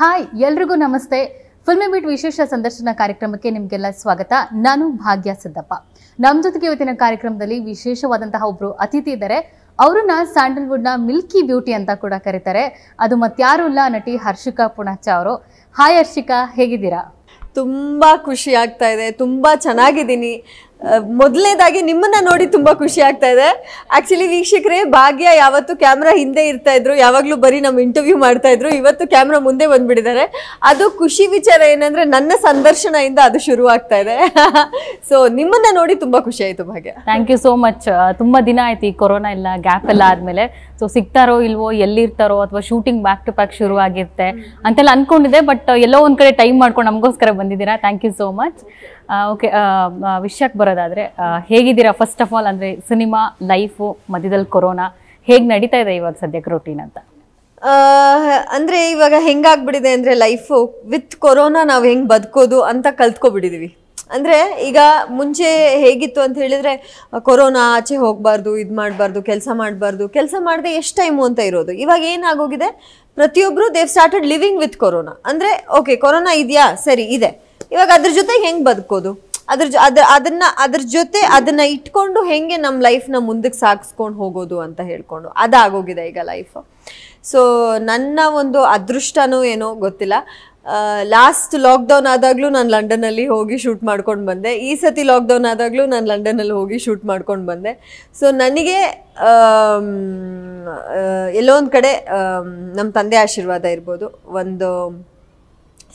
hi ಎಲ್ರಿಗೂ ನಮಸ್ತೆ filmy beet ವಿಶೇಷ ಸಂದರ್ಶನ ಕಾರ್ಯಕ್ರಮಕ್ಕೆ ನಿಮಗೆಲ್ಲ ಸ್ವಾಗತ ನಾನು ಭಾಗ್ಯ ಸಿದ್ದಪ್ಪ ನಮ್ಮ ಜೊತೆಗೆ ಇವತ್ತಿನ ಕಾರ್ಯಕ್ರಮದಲ್ಲಿ ವಿಶೇಷವಾದಂತಹ ಒಬ್ಬರು ಅತಿಥಿ ಇದ್ದಾರೆ ಸ್ಯಾಂಡಲ್ವುಡ್ ನ ಮಿಲ್ಕಿ ಬ್ಯೂಟಿ ಅಂತ ಕೂಡ ಕರೀತಾರೆ ಅದು ಮತ್ತಾರು ಇಲ್ಲ ನಟಿ ಹರ್ಷಿಕಾ ಪುಣಚ್ಚ ಅವರು ಹಾಯ್ ಹರ್ಷಿಕಾ ಹೇಗಿದ್ದೀರಾ ತುಂಬ ಖುಷಿ ಆಗ್ತಾ ಇದೆ ತುಂಬಾ ಚೆನ್ನಾಗಿದ್ದೀನಿ ಮೊದಲನೇದಾಗಿ ನಿಮ್ಮನ್ನ ನೋಡಿ ತುಂಬಾ ಖುಷಿ ಆಗ್ತಾ ಇದೆ ಆಕ್ಚುಲಿ ವೀಕ್ಷಕರೇ ಭಾಗ್ಯ ಯಾವತ್ತು ಕ್ಯಾಮ್ರಾ ಹಿಂದೆ ಇರ್ತಾ ಇದ್ರು ಯಾವಾಗ್ಲೂ ಬರೀ ನಮ್ಮ ಇಂಟರ್ವ್ಯೂ ಮಾಡ್ತಾ ಇದ್ರು ಇವತ್ತು ಕ್ಯಾಮ್ರಾ ಮುಂದೆ ಬಂದ್ಬಿಟ್ಟಿದ್ದಾರೆ ಅದು ಖುಷಿ ವಿಚಾರ ಏನಂದ್ರೆ ನನ್ನ ಸಂದರ್ಶನದಿಂದ ಅದು ಶುರು ಆಗ್ತಾ ಇದೆ ಸೊ ನಿಮ್ಮನ್ನ ನೋಡಿ ತುಂಬಾ ಖುಷಿ ಆಯ್ತು ಭಾಗ್ಯ ಥ್ಯಾಂಕ್ ಯು ಸೋ ಮಚ್ ತುಂಬಾ ದಿನ ಆಯ್ತು ಈ ಕೊರೋನಾ ಎಲ್ಲ ಗ್ಯಾಪ್ ಎಲ್ಲ ಆದ್ಮೇಲೆ ಸೊ ಸಿಗ್ತಾರೋ ಇಲ್ವೋ ಎಲ್ಲಿರ್ತಾರೋ ಅಥವಾ ಶೂಟಿಂಗ್ ಬ್ಯಾಕ್ ಟು ಬ್ಯಾಕ್ ಶುರು ಆಗಿರುತ್ತೆ ಅಂತೆಲ್ಲ ಅನ್ಕೊಂಡಿದೆ ಬಟ್ ಎಲ್ಲೋ ಒಂದ್ ಕಡೆ ಟೈಮ್ ಮಾಡ್ಕೊಂಡು ನಮಗೋಸ್ಕರ ಬಂದಿದ್ದೀರಾ thank you so much okay ವಿಷಯಕ್ಕೆ ಬರೋದಾದರೆ ಹೇಗಿದ್ದೀರಾ ಫಸ್ಟ್ ಆಫ್ ಆಲ್ ಅಂದರೆ ಸಿನಿಮಾ ಲೈಫು ಮಧ್ಯದಲ್ಲಿ ಕೊರೋನಾ ಹೇಗೆ ನಡೀತಾ ಇದೆ ಇವಾಗ ಸದ್ಯಕ್ಕೆ ರೂಟೀನ್ ಅಂತ ಅಂದರೆ ಇವಾಗ ಹೆಂಗಾಗ್ಬಿಟ್ಟಿದೆ ಅಂದರೆ ಲೈಫು ವಿತ್ ಕೊರೋನಾ ನಾವು ಹೆಂಗೆ ಬದುಕೋದು ಅಂತ ಕಲ್ತ್ಕೊಬಿಟ್ಟಿದ್ದೀವಿ ಅಂದರೆ ಈಗ ಮುಂಚೆ ಹೇಗಿತ್ತು ಅಂತ ಹೇಳಿದರೆ ಕೊರೋನಾ ಆಚೆ ಹೋಗಬಾರ್ದು ಇದು ಮಾಡಬಾರ್ದು ಕೆಲಸ ಮಾಡಬಾರ್ದು ಕೆಲಸ ಮಾಡದೆ ಎಷ್ಟು ಟೈಮು ಅಂತ ಇರೋದು ಇವಾಗ ಏನಾಗೋಗಿದೆ ಪ್ರತಿಯೊಬ್ಬರು they've started living with corona ಅಂದರೆ ಓಕೆ ಕೊರೋನಾ ಇದೆಯಾ ಸರಿ ಇದೆ ಇವಾಗ ಅದ್ರ ಜೊತೆ ಹೆಂಗ್ ಬದುಕೋದು ಅದ್ರ ಅದ್ರ ಅದನ್ನ ಅದ್ರ ಜೊತೆ ಅದನ್ನ ಇಟ್ಕೊಂಡು ಹೆಂಗೆ ನಮ್ಮ ಲೈಫ್ನ ಮುಂದಕ್ಕೆ ಸಾಗಿಸ್ಕೊಂಡು ಹೋಗೋದು ಅಂತ ಹೇಳ್ಕೊಂಡು ಅದಾಗೋಗಿದೆ ಈಗ ಲೈಫ್ ಸೊ ನನ್ನ ಒಂದು ಅದೃಷ್ಟನೂ ಏನೋ ಗೊತ್ತಿಲ್ಲ ಲಾಸ್ಟ್ ಲಾಕ್ಡೌನ್ ಆದಾಗ್ಲೂ ನಾನು ಲಂಡನ್ನಲ್ಲಿ ಹೋಗಿ ಶೂಟ್ ಮಾಡ್ಕೊಂಡು ಬಂದೆ ಈ ಸತಿ ಲಾಕ್ಡೌನ್ ಆದಾಗ್ಲೂ ನಾನು ಲಂಡನಲ್ಲಿ ಹೋಗಿ ಶೂಟ್ ಮಾಡ್ಕೊಂಡು ಬಂದೆ ಸೊ ನನಗೆ ಎಲ್ಲೋ ಕಡೆ ನಮ್ಮ ತಂದೆ ಆಶೀರ್ವಾದ ಇರ್ಬೋದು ಒಂದು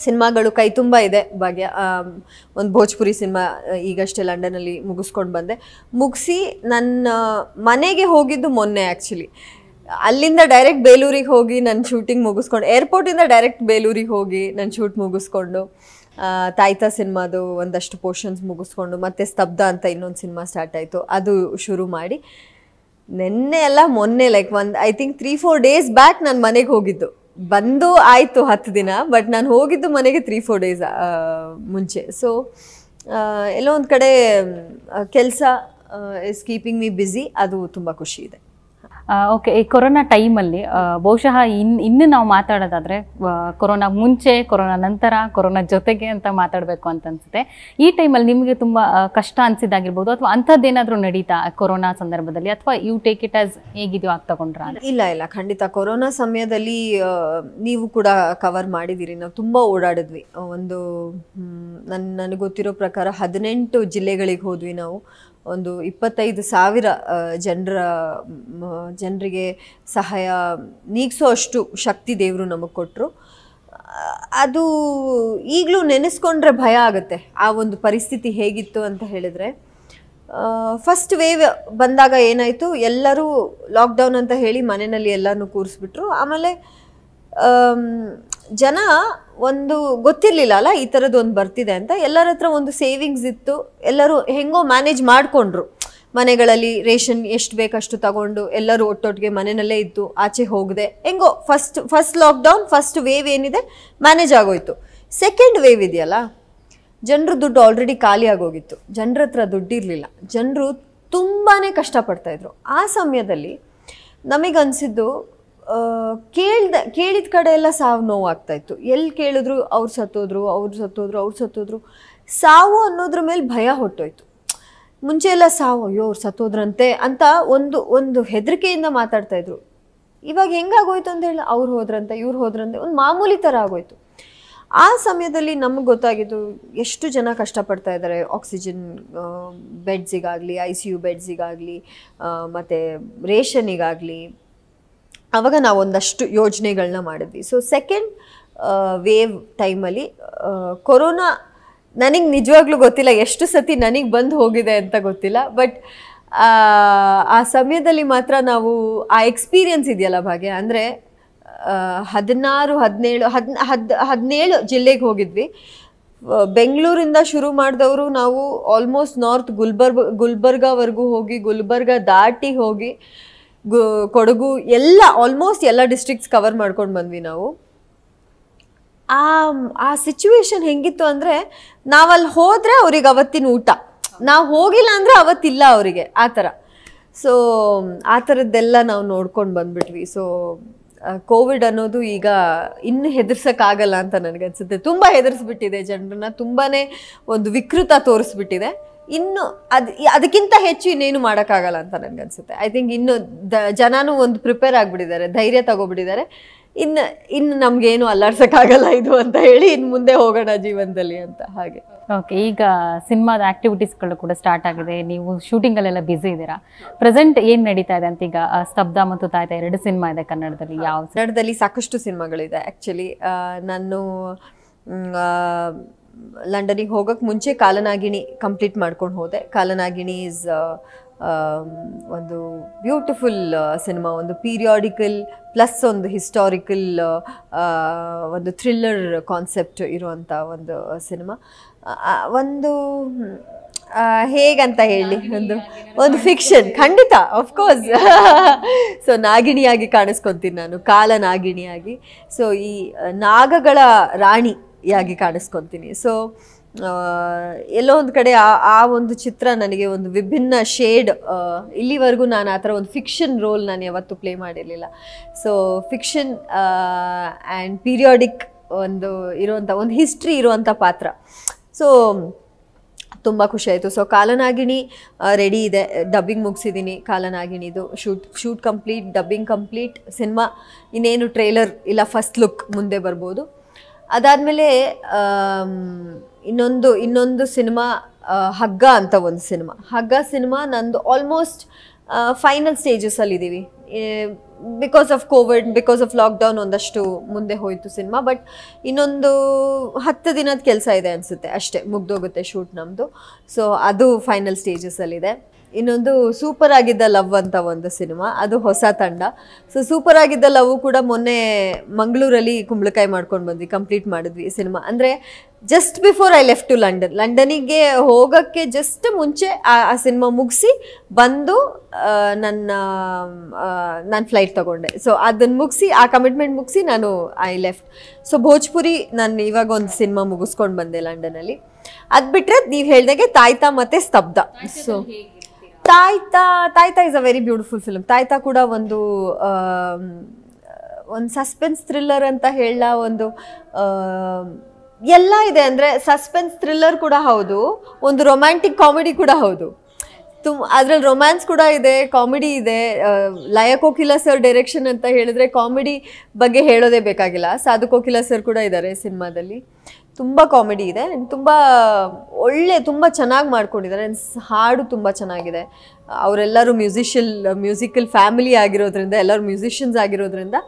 ಸಿನಿಮಾಗಳು ಕೈ ತುಂಬ ಇದೆ ಭಾಗ್ಯ ಒಂದು ಭೋಜ್ಪುರಿ ಸಿನಿಮಾ ಈಗಷ್ಟೇ ಲಂಡನಲ್ಲಿ ಮುಗಿಸ್ಕೊಂಡು ಬಂದೆ ಮುಗಿಸಿ ನನ್ನ ಮನೆಗೆ ಹೋಗಿದ್ದು ಮೊನ್ನೆ ಆ್ಯಕ್ಚುಲಿ ಅಲ್ಲಿಂದ ಡೈರೆಕ್ಟ್ ಬೇಲೂರಿಗೆ ಹೋಗಿ ನನ್ನ ಶೂಟಿಂಗ್ ಮುಗಿಸ್ಕೊಂಡು ಏರ್ಪೋರ್ಟಿಂದ ಡೈರೆಕ್ಟ್ ಬೇಲೂರಿಗೆ ಹೋಗಿ ನನ್ನ ಶೂಟ್ ಮುಗಿಸ್ಕೊಂಡು ತಾಯ್ತಾ ಸಿನಿಮಾದು ಒಂದಷ್ಟು ಪೋರ್ಷನ್ಸ್ ಮುಗಿಸ್ಕೊಂಡು ಮತ್ತೆ ಸ್ತಬ್ಧ ಅಂತ ಇನ್ನೊಂದು ಸಿನಿಮಾ ಸ್ಟಾರ್ಟ್ ಆಯಿತು ಅದು ಶುರು ಮಾಡಿ ನೆನ್ನೆ ಎಲ್ಲ ಮೊನ್ನೆ ಲೈಕ್ ಒಂದು I think three four days back ನಾನು ಮನೆಗೆ ಹೋಗಿದ್ದು ಬಂದು ಆಯಿತು ಹತ್ತು ದಿನ ಬಟ್ ನಾನು ಹೋಗಿದ್ದು ಮನೆಗೆ ತ್ರೀ ಫೋರ್ ಡೇಸ್ ಮುಂಚೆ ಸೊ ಎಲ್ಲೋ ಒಂದು ಕಡೆ ಕೆಲಸ ಇಸ್ ಕೀಪಿಂಗ್ ಮೀ ಬ್ಯುಸಿ ಅದು ತುಂಬ ಖುಷಿ ಇದೆ ಓಕೆ ಈ ಕೊರೋನಾ ಟೈಮಲ್ಲಿ ಬಹುಶಃ ಇನ್ ಇನ್ನು ನಾವು ಮಾತಾಡೋದಾದರೆ ಕೊರೋನಾ ಮುಂಚೆ ಕೊರೋನಾ ನಂತರ ಕೊರೋನಾ ಜೊತೆಗೆ ಅಂತ ಮಾತಾಡಬೇಕು ಅಂತ ಅನಿಸುತ್ತೆ ಈ ಟೈಮಲ್ಲಿ ನಿಮಗೆ ತುಂಬ ಕಷ್ಟ ಅನಿಸಿದ್ದಾಗಿರ್ಬೋದು ಅಥವಾ ಅಂಥದ್ದೇನಾದರೂ ನಡೀತಾ ಕೊರೋನಾ ಸಂದರ್ಭದಲ್ಲಿ ಅಥವಾ ಯು ಟೇಕ್ ಇಟ್ ಆಸ್ ಹೇಗಿದೆಯೋ ಆಗಿ ತಗೊಂಡ್ರ ಇಲ್ಲ ಇಲ್ಲ ಖಂಡಿತ ಕೊರೋನಾ ಸಮಯದಲ್ಲಿ ನೀವು ಕೂಡ ಕವರ್ ಮಾಡಿದ್ದೀರಿ ನಾವು ತುಂಬ ಓಡಾಡಿದ್ವಿ ಒಂದು ನನ್ನ ನನಗೆ ಗೊತ್ತಿರೋ ಪ್ರಕಾರ ಹದಿನೆಂಟು ಜಿಲ್ಲೆಗಳಿಗೆ ಹೋದ್ವಿ ನಾವು ಒಂದು ಇಪ್ಪತ್ತೈದು ಸಾವಿರ ಜನರ ಜನರಿಗೆ ಸಹಾಯ ನೀಗಿಸೋ ಅಷ್ಟು ಶಕ್ತಿ ದೇವರು ನಮಗೆ ಕೊಟ್ಟರು ಅದು ಈಗಲೂ ನೆನೆಸ್ಕೊಂಡ್ರೆ ಭಯ ಆಗುತ್ತೆ ಆ ಒಂದು ಪರಿಸ್ಥಿತಿ ಹೇಗಿತ್ತು ಅಂತ ಹೇಳಿದರೆ ಫಸ್ಟ್ ವೇವ್ ಬಂದಾಗ ಏನಾಯಿತು ಎಲ್ಲರೂ ಲಾಕ್ಡೌನ್ ಅಂತ ಹೇಳಿ ಮನೆಯಲ್ಲಿ ಎಲ್ಲರೂ ಕೂರಿಸ್ಬಿಟ್ರು ಆಮೇಲೆ ಜನ ಒಂದು ಗೊತ್ತಿರಲಿಲ್ಲ ಅಲ್ಲ ಈ ಥರದ್ದು ಒಂದು ಬರ್ತಿದೆ ಅಂತ ಎಲ್ಲರ ಹತ್ರ ಒಂದು ಸೇವಿಂಗ್ಸ್ ಇತ್ತು ಎಲ್ಲರೂ ಹೆಂಗೋ ಮ್ಯಾನೇಜ್ ಮಾಡಿಕೊಂಡ್ರು ಮನೆಗಳಲ್ಲಿ ರೇಷನ್ ಎಷ್ಟು ಬೇಕಷ್ಟು ತಗೊಂಡು ಎಲ್ಲರೂ ಒಟ್ಟೊಟ್ಟಿಗೆ ಮನೆಯಲ್ಲೇ ಇತ್ತು ಆಚೆ ಹೋಗದೆ ಹೆಂಗೋ first first lockdown first wave ಏನಿದೆ ಮ್ಯಾನೇಜ್ ಆಗೋಯ್ತು ಸೆಕೆಂಡ್ ವೇವ್ ಇದೆಯಲ್ಲ ಜನರ ದುಡ್ಡು ಆಲ್ರೆಡಿ ಖಾಲಿ ಆಗೋಗಿತ್ತು ಜನರ ಹತ್ರ ದುಡ್ಡಿರಲಿಲ್ಲ ಜನರು ತುಂಬಾ ಕಷ್ಟಪಡ್ತಾಯಿದ್ರು ಆ ಸಮಯದಲ್ಲಿ ನಮಗನ್ಸಿದ್ದು ಕೇಳ್ದ ಕೇಳಿದ ಕಡೆ ಎಲ್ಲ ಸಾವು ನೋವಾಗ್ತಾ ಇತ್ತು ಎಲ್ಲಿ ಕೇಳಿದ್ರು ಅವ್ರು ಸತ್ತೋದ್ರು ಅವ್ರು ಸತ್ತೋದ್ರು ಅವ್ರು ಸತ್ತೋದ್ರು ಸಾವು ಅನ್ನೋದ್ರ ಮೇಲೆ ಭಯ ಹೊಟ್ಟೋಯ್ತು ಮುಂಚೆ ಎಲ್ಲ ಸಾವು ಅಯ್ಯೋ ಅವ್ರು ಸತ್ತೋದ್ರಂತೆ ಅಂತ ಒಂದು ಒಂದು ಹೆದರಿಕೆಯಿಂದ ಮಾತಾಡ್ತಾ ಇದ್ರು ಇವಾಗ ಹೆಂಗಾಗೋಯ್ತು ಅಂತ ಹೇಳಿ ಅವ್ರು ಹೋದ್ರಂತೆ ಇವ್ರು ಹೋದ್ರಂತೆ ಒಂದು ಮಾಮೂಲಿ ಥರ ಆಗೋಯ್ತು ಆ ಸಮಯದಲ್ಲಿ ನಮಗೆ ಗೊತ್ತಾಗಿದ್ದು ಎಷ್ಟು ಜನ ಕಷ್ಟಪಡ್ತಾ ಇದ್ದಾರೆ ಆಕ್ಸಿಜನ್ ಬೆಡ್ಸಿಗಾಗಲಿ ಐ ಸಿ ಯು ಬೆಡ್ಸಿಗಾಗಲಿ ಮತ್ತು ರೇಷನಿಗಾಗಲಿ ಆವಾಗ ನಾವು ಒಂದಷ್ಟು ಯೋಜನೆಗಳನ್ನ ಮಾಡಿದ್ವಿ ಸೊ ಸೆಕೆಂಡ್ ವೇವ್ ಟೈಮಲ್ಲಿ ಕೊರೋನಾ ನನಗೆ ನಿಜವಾಗ್ಲೂ ಗೊತ್ತಿಲ್ಲ ಎಷ್ಟು ಸತಿ ನನಗೆ ಬಂದು ಹೋಗಿದೆ ಅಂತ ಗೊತ್ತಿಲ್ಲ ಬಟ್ ಆ ಸಮಯದಲ್ಲಿ ಮಾತ್ರ ನಾವು ಆ ಎಕ್ಸ್ಪೀರಿಯನ್ಸ್ ಇದೆಯಲ್ಲ ಭಾಗ್ಯ ಅಂದರೆ ಹದಿನಾರು ಹದಿನೇಳು ಹದ್ ಹದ್ ಹದಿನೇಳು ಜಿಲ್ಲೆಗೆ ಹೋಗಿದ್ವಿ ಬೆಂಗಳೂರಿಂದ ಶುರು ಮಾಡಿದವರು ನಾವು ಆಲ್ಮೋಸ್ಟ್ ನಾರ್ತ್ ಗುಲ್ಬರ್ಗ ಗುಲ್ಬರ್ಗಾವರೆಗೂ ಹೋಗಿ ಗುಲ್ಬರ್ಗ ದಾಟಿ ಹೋಗಿ ಕೊಡಗು ಎಲ್ಲ ಆಲ್ಮೋಸ್ಟ್ ಎಲ್ಲ ಡಿಸ್ಟ್ರಿಕ್ಟ್ಸ್ ಕವರ್ ಮಾಡ್ಕೊಂಡು ಬಂದ್ವಿ ನಾವು ಆ ಆ ಸಿಚುವೇಶನ್ ಹೆಂಗಿತ್ತು ಅಂದರೆ ನಾವಲ್ಲಿ ಹೋದರೆ ಅವ್ರಿಗೆ ಅವತ್ತಿನ ಊಟ ನಾವು ಹೋಗಿಲ್ಲ ಅಂದರೆ ಅವತ್ತಿಲ್ಲ ಅವರಿಗೆ ಆ ಥರ ಸೊ ಆ ಥರದ್ದೆಲ್ಲ ನಾವು ನೋಡ್ಕೊಂಡು ಬಂದ್ಬಿಟ್ವಿ ಸೊ ಕೋವಿಡ್ ಅನ್ನೋದು ಈಗ ಇನ್ನು ಹೆದರ್ಸೋಕ್ಕಾಗಲ್ಲ ಅಂತ ನನಗನ್ಸುತ್ತೆ ತುಂಬ ಹೆದರ್ಸ್ಬಿಟ್ಟಿದೆ ಜನರನ್ನ ತುಂಬಾ ಒಂದು ವಿಕೃತ ತೋರಿಸ್ಬಿಟ್ಟಿದೆ ಇನ್ನು ಅದ್ ಅದಕ್ಕಿಂತ ಹೆಚ್ಚು ಇನ್ನೇನು ಮಾಡೋಕ್ಕಾಗಲ್ಲ ಅಂತ ಅನ್ಸುತ್ತೆ ಐ ಥಿಂಕ್ ಇನ್ನು ದ ಜನನೂ ಒಂದು ಪ್ರಿಪೇರ್ ಆಗಿಬಿಟ್ಟಿದ್ದಾರೆ ಧೈರ್ಯ ತಗೋಬಿಟ್ಟಿದ್ದಾರೆ ಇನ್ನು ಇನ್ನು ನಮಗೇನು ಅಲ್ಲಾಡ್ಸೋಕ್ಕಾಗಲ್ಲ ಇದು ಅಂತ ಹೇಳಿ ಇನ್ನು ಮುಂದೆ ಹೋಗೋಣ ಜೀವನದಲ್ಲಿ ಅಂತ ಹಾಗೆ ಓಕೆ ಈಗ ಸಿನಿಮಾದ ಆ್ಯಕ್ಟಿವಿಟೀಸ್ಗಳು ಕೂಡ ಸ್ಟಾರ್ಟ್ ಆಗಿದೆ ನೀವು ಶೂಟಿಂಗಲ್ಲೆಲ್ಲ ಬ್ಯುಸಿ ಇದ್ದೀರಾ ಪ್ರೆಸೆಂಟ್ ಏನು ನಡೀತಾ ಇದೆ ಅಂತ ಈಗ ಸ್ತಬ್ಧ ಮತ್ತು ತಾಯ್ತ ಎರಡು ಸಿನಿಮಾ ಇದೆ ಕನ್ನಡದಲ್ಲಿ ಯಾವ ಕನ್ನಡದಲ್ಲಿ ಸಾಕಷ್ಟು ಸಿನಿಮಾಗಳಿದೆ ಆ್ಯಕ್ಚುಲಿ ನಾನು ಲಂಡನಿಗೆ ಹೋಗೋಕ್ಕೆ ಮುಂಚೆ ಕಾಲನಾಗಿಣಿ ಕಂಪ್ಲೀಟ್ ಮಾಡ್ಕೊಂಡು ಹೋದೆ ಕಾಲನಾಗಿಣಿ ಇಸ್ ಒಂದು ಬ್ಯೂಟಿಫುಲ್ ಸಿನಿಮಾ ಒಂದು ಪೀರಿಯಾಡಿಕಲ್ ಪ್ಲಸ್ ಒಂದು ಹಿಸ್ಟಾರಿಕಲ್ ಒಂದು ಥ್ರಿಲ್ಲರ್ ಕಾನ್ಸೆಪ್ಟ್ ಇರುವಂಥ ಒಂದು ಸಿನಿಮಾ ಒಂದು ಹೇಗಂತ ಹೇಳಿ ಒಂದು ಒಂದು ಫಿಕ್ಷನ್ ಖಂಡಿತ ಕೋರ್ಸ್ ಸೊ ನಾಗಿಣಿಯಾಗಿ ಕಾಣಿಸ್ಕೊತೀನಿ ನಾನು ಕಾಲ ನಾಗಿಣಿಯಾಗಿ ಸೊ ಈ ನಾಗಗಳ ರಾಣಿ ಯಾಗಿ ಕಾಣಿಸ್ಕೊತೀನಿ ಸೊ ಎಲ್ಲೋ ಒಂದು ಕಡೆ ಆ ಆ ಒಂದು ಚಿತ್ರ ನನಗೆ ಒಂದು ವಿಭಿನ್ನ ಶೇಡ್ ಇಲ್ಲಿವರೆಗೂ ನಾನು ಆ ಥರ ಒಂದು ಫಿಕ್ಷನ್ ರೋಲ್ ನಾನು ಯಾವತ್ತೂ ಪ್ಲೇ ಮಾಡಿರಲಿಲ್ಲ ಸೊ ಫಿಕ್ಷನ್ ಆ್ಯಂಡ್ ಪೀರಿಯಾಡಿಕ್ ಒಂದು ಇರುವಂಥ ಒಂದು ಹಿಸ್ಟ್ರಿ ಇರುವಂಥ ಪಾತ್ರ ಸೊ ತುಂಬ ಖುಷಿಯಾಯಿತು ಸೊ ಕಾಲನಾಗಿಣಿ ರೆಡಿ ಇದೆ ಡಬ್ಬಿಂಗ್ ಮುಗಿಸಿದ್ದೀನಿ ಕಾಲನಾಗಿಣಿದು shoot shoot complete dubbing complete cinema ಇನ್ನೇನು ಟ್ರೇಲರ್ ಇಲ್ಲ ಫಸ್ಟ್ ಲುಕ್ ಮುಂದೆ ಬರ್ಬೋದು ಅದಾದಮೇಲೆ ಇನ್ನೊಂದು ಇನ್ನೊಂದು ಸಿನಿಮಾ ಹಗ್ಗ ಅಂತ ಒಂದು ಸಿನಿಮಾ ಹಗ್ಗ ಸಿನಿಮಾ ನಂದು ಆಲ್ಮೋಸ್ಟ್ ಫೈನಲ್ ಸ್ಟೇಜಸಲ್ಲಿದ್ದೀವಿ because of covid because of lockdown ಒಂದಷ್ಟು ಮುಂದೆ ಹೋಯಿತು ಸಿನಿಮಾ ಬಟ್ ಇನ್ನೊಂದು ಹತ್ತು ದಿನದ ಕೆಲಸ ಇದೆ ಅನಿಸುತ್ತೆ ಅಷ್ಟೇ ಮುಗ್ದೋಗುತ್ತೆ ಶೂಟ್ ನಮ್ಮದು ಸೊ ಅದು ಫೈನಲ್ ಸ್ಟೇಜಸ್ಸಲ್ಲಿದೆ ಇನ್ನೊಂದು ಸೂಪರ್ ಆಗಿದ್ದ ಲವ್ ಅಂತ ಒಂದು ಸಿನಿಮಾ ಅದು ಹೊಸ ತಂಡ ಸೊ ಸೂಪರ್ ಆಗಿದ್ದ ಲವ್ ಕೂಡ ಮೊನ್ನೆ ಮಂಗಳೂರಲ್ಲಿ ಕುಂಬಳಕಾಯಿ ಮಾಡ್ಕೊಂಡು ಬಂದ್ವಿ ಕಂಪ್ಲೀಟ್ ಮಾಡಿದ್ವಿ ಈ ಸಿನಿಮಾ ಅಂದರೆ just before I left to London ಲಂಡನಿಗೆ ಹೋಗೋಕ್ಕೆ ಜಸ್ಟ್ ಮುಂಚೆ ಆ ಸಿನಿಮಾ ಮುಗಿಸಿ ಬಂದು ನನ್ನ ನಾನು ಫ್ಲೈಟ್ ತೊಗೊಂಡೆ ಸೊ ಅದನ್ನು ಮುಗಿಸಿ ಆ ಕಮಿಟ್ಮೆಂಟ್ ಮುಗಿಸಿ ನಾನು ಐ ಲೆಫ್ಟ್ ಸೊ ಭೋಜ್ಪುರಿ ನಾನು ಇವಾಗ ಒಂದು ಸಿನಿಮಾ ಮುಗಿಸ್ಕೊಂಡು ಬಂದೆ ಲಂಡನಲ್ಲಿ ಅದು ಬಿಟ್ಟರೆ ನೀವು ಹೇಳ್ದಾಗೆ ತಾಯ್ತಾ ಮತ್ತು Stabdha so Taayta Taayta is a very beautiful film Taayta ಕೂಡ ಒಂದು ಒಂದು ಸಸ್ಪೆನ್ಸ್ ಥ್ರಿಲ್ಲರ್ ಅಂತ ಹೇಳ ಒಂದು ಎಲ್ಲ ಇದೆ ಅಂದರೆ ಸಸ್ಪೆನ್ಸ್ ಥ್ರಿಲ್ಲರ್ ಕೂಡ ಹೌದು ಒಂದು ರೊಮ್ಯಾಂಟಿಕ್ ಕಾಮಿಡಿ ಕೂಡ ಹೌದು ತುಂಬ ಅದರಲ್ಲಿ ರೊಮ್ಯಾನ್ಸ್ ಕೂಡ ಇದೆ ಕಾಮಿಡಿ ಇದೆ ಲಯ ಕೋಕಿಲ ಸರ್ ಡೈರೆಕ್ಷನ್ ಅಂತ ಹೇಳಿದ್ರೆ ಕಾಮಿಡಿ ಬಗ್ಗೆ ಹೇಳೋದೇ ಬೇಕಾಗಿಲ್ಲ ಸಾಧು ಕೋಕಿಲ ಸರ್ ಕೂಡ ಇದ್ದಾರೆ ಸಿನಿಮಾದಲ್ಲಿ ತುಂಬ ಕಾಮಿಡಿ ಇದೆ ಆ್ಯಂಡ್ ತುಂಬ ಒಳ್ಳೆ ತುಂಬ ಚೆನ್ನಾಗಿ ಮಾಡ್ಕೊಂಡಿದ್ದಾರೆ ಹಾಡು ತುಂಬ ಚೆನ್ನಾಗಿದೆ ಅವರೆಲ್ಲರೂ ಮ್ಯೂಸಿಷಿಯಲ್ ಮ್ಯೂಸಿಕಲ್ ಫ್ಯಾಮಿಲಿ ಆಗಿರೋದ್ರಿಂದ ಎಲ್ಲರೂ ಮ್ಯೂಸಿಷಿಯನ್ಸ್ ಆಗಿರೋದ್ರಿಂದ